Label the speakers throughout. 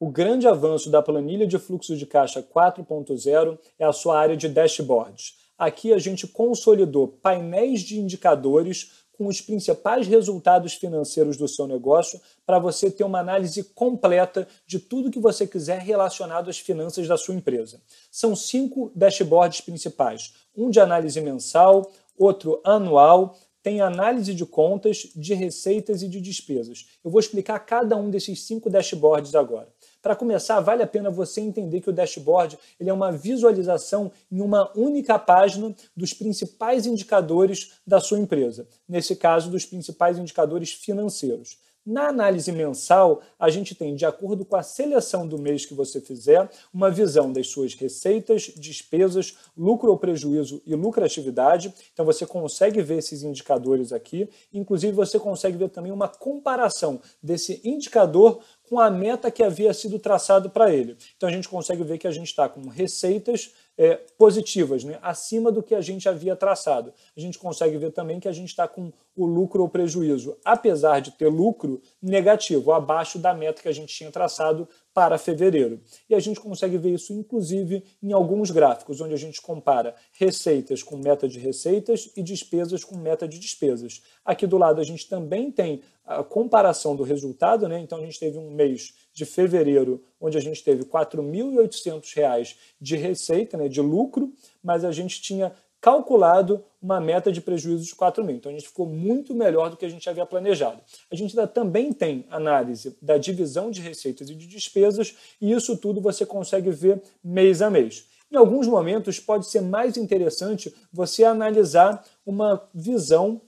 Speaker 1: O grande avanço da planilha de fluxo de caixa 4.0 é a sua área de dashboards. Aqui a gente consolidou painéis de indicadores com os principais resultados financeiros do seu negócio para você ter uma análise completa de tudo que você quiser relacionado às finanças da sua empresa. São cinco dashboards principais: um de análise mensal, outro anual, tem análise de contas, de receitas e de despesas. Eu vou explicar cada um desses cinco dashboards agora. Para começar, vale a pena você entender que o dashboard ele é uma visualização em uma única página dos principais indicadores da sua empresa, nesse caso, dos principais indicadores financeiros. Na análise mensal, a gente tem, de acordo com a seleção do mês que você fizer, uma visão das suas receitas, despesas, lucro ou prejuízo e lucratividade. Então, você consegue ver esses indicadores aqui. Inclusive, você consegue ver também uma comparação desse indicador com a meta que havia sido traçado para ele. Então a gente consegue ver que a gente está com receitas é, positivas, né? acima do que a gente havia traçado. A gente consegue ver também que a gente está com o lucro ou prejuízo, apesar de ter lucro negativo, abaixo da meta que a gente tinha traçado para fevereiro. E a gente consegue ver isso, inclusive, em alguns gráficos, onde a gente compara receitas com meta de receitas e despesas com meta de despesas. Aqui do lado a gente também tem a comparação do resultado, né? então a gente teve um mês de fevereiro onde a gente teve R$ 4.800 de receita, né, de lucro, mas a gente tinha calculado uma meta de prejuízo de 4 mil. Então a gente ficou muito melhor do que a gente havia planejado. A gente ainda também tem análise da divisão de receitas e de despesas, e isso tudo você consegue ver mês a mês. Em alguns momentos pode ser mais interessante você analisar uma visão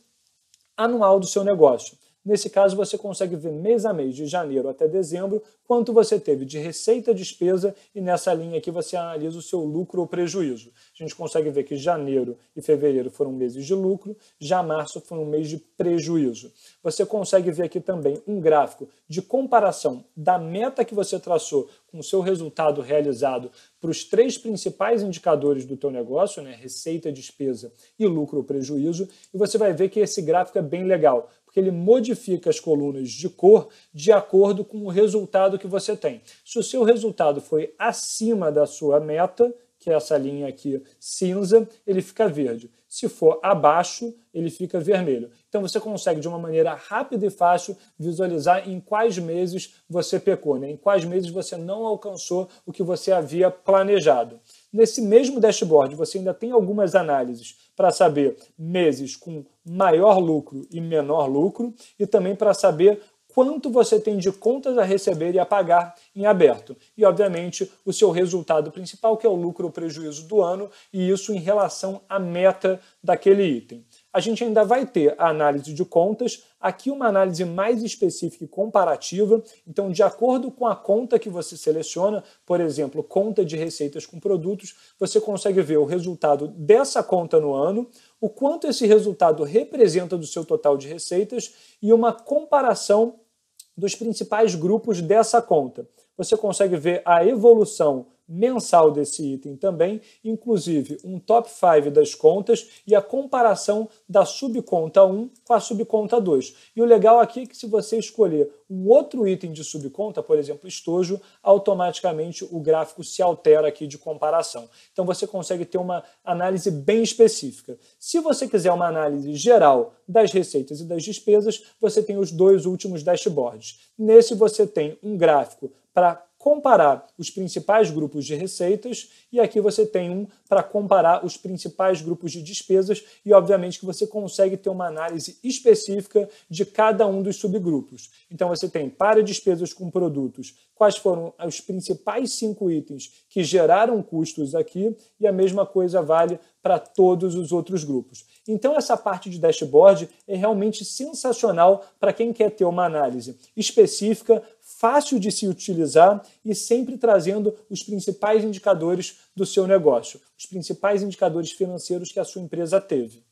Speaker 1: anual do seu negócio. Nesse caso, você consegue ver mês a mês, de janeiro até dezembro, quanto você teve de receita, despesa e nessa linha aqui você analisa o seu lucro ou prejuízo. A gente consegue ver que janeiro e fevereiro foram meses de lucro, já março foi um mês de prejuízo. Você consegue ver aqui também um gráfico de comparação da meta que você traçou com o seu resultado realizado para os três principais indicadores do teu negócio, né, receita, despesa e lucro ou prejuízo, e você vai ver que esse gráfico é bem legal, porque ele modifica as colunas de cor de acordo com o resultado que você tem. Se o seu resultado foi acima da sua meta, que é essa linha aqui cinza, ele fica verde. Se for abaixo, ele fica vermelho. Então você consegue, de uma maneira rápida e fácil, visualizar em quais meses você pecou, né? em quais meses você não alcançou o que você havia planejado. Nesse mesmo dashboard, você ainda tem algumas análises para saber meses com maior lucro e menor lucro e também para saber quanto você tem de contas a receber e a pagar em aberto. E, obviamente, o seu resultado principal, que é o lucro ou prejuízo do ano, e isso em relação à meta daquele item. A gente ainda vai ter a análise de contas, aqui uma análise mais específica e comparativa. Então, de acordo com a conta que você seleciona, por exemplo, conta de receitas com produtos, você consegue ver o resultado dessa conta no ano, o quanto esse resultado representa do seu total de receitas e uma comparação dos principais grupos dessa conta. Você consegue ver a evolução mensal desse item também, inclusive um top 5 das contas e a comparação da subconta 1 com a subconta 2. E o legal aqui é que se você escolher um outro item de subconta, por exemplo, estojo, automaticamente o gráfico se altera aqui de comparação. Então você consegue ter uma análise bem específica. Se você quiser uma análise geral das receitas e das despesas, você tem os dois últimos dashboards. Nesse você tem um gráfico para comparar os principais grupos de receitas e aqui você tem um para comparar os principais grupos de despesas e obviamente que você consegue ter uma análise específica de cada um dos subgrupos. Então você tem para despesas com produtos, quais foram os principais cinco itens que geraram custos aqui e a mesma coisa vale para todos os outros grupos. Então, essa parte de dashboard é realmente sensacional para quem quer ter uma análise específica fácil de se utilizar e sempre trazendo os principais indicadores do seu negócio, os principais indicadores financeiros que a sua empresa teve.